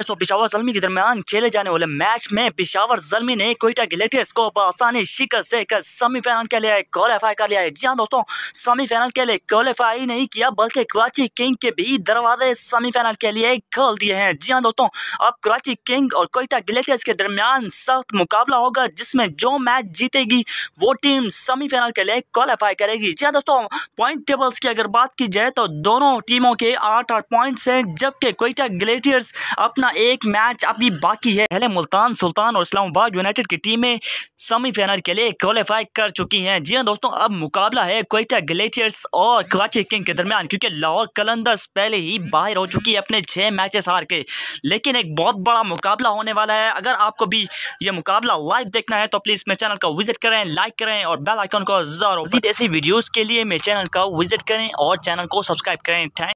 दोस्तों पिशावर जलमी के दरमियान खेले जाने वाले मैच में पिशावर जलमी ने कोयटा गलेक्टर्स को आसानी शिकस्त कर सेमीफाइनल के लिए क्वालिफाई कर लिया है जी हाँ दोस्तों सेमीफाइनल के लिए क्वालिफाई नहीं किया बल्कि कराची किंग के भी दरवाजे सेमीफाइनल के लिए खोल दिए हैं जी हाँ दोस्तों अब कराची किंग और कोयटा गलेक्टर्स के दरमियान सख्त मुकाबला होगा जिसमें जो मैच जीतेगी वो टीम सेमीफाइनल के लिए क्वालिफाई करेगी जी हाँ दोस्तों पॉइंट टेबल्स की अगर बात की जाए तो दोनों टीमों के आठ आठ पॉइंट्स हैं जबकि कोयटा गलेक्टर्स अपना वरना एक मैच अभी बाकी है पहले मुल्तान सुल्तान और इस्लामाबाद यूनाइटेड की टीमें सेमीफाइनल के लिए क्वालिफाई कर चुकी हैं जी हाँ दोस्तों अब मुकाबला है कोयटा ग्लेशियर्स और कराची किंग के दरमियान क्योंकि लाहौर कलंदर्स पहले ही बाहर हो चुकी है अपने छः मैचेस हार के लेकिन एक बहुत बड़ा मुकाबला होने वाला है अगर आपको भी ये मुकाबला लाइव देखना है तो प्लीज़ मेरे चैनल का विजिट करें लाइक करें और बेल आइकन को जरूर ऐसी वीडियोज़ के लिए मेरे चैनल का विजिट करें और चैनल को सब्सक्राइब करें थैंक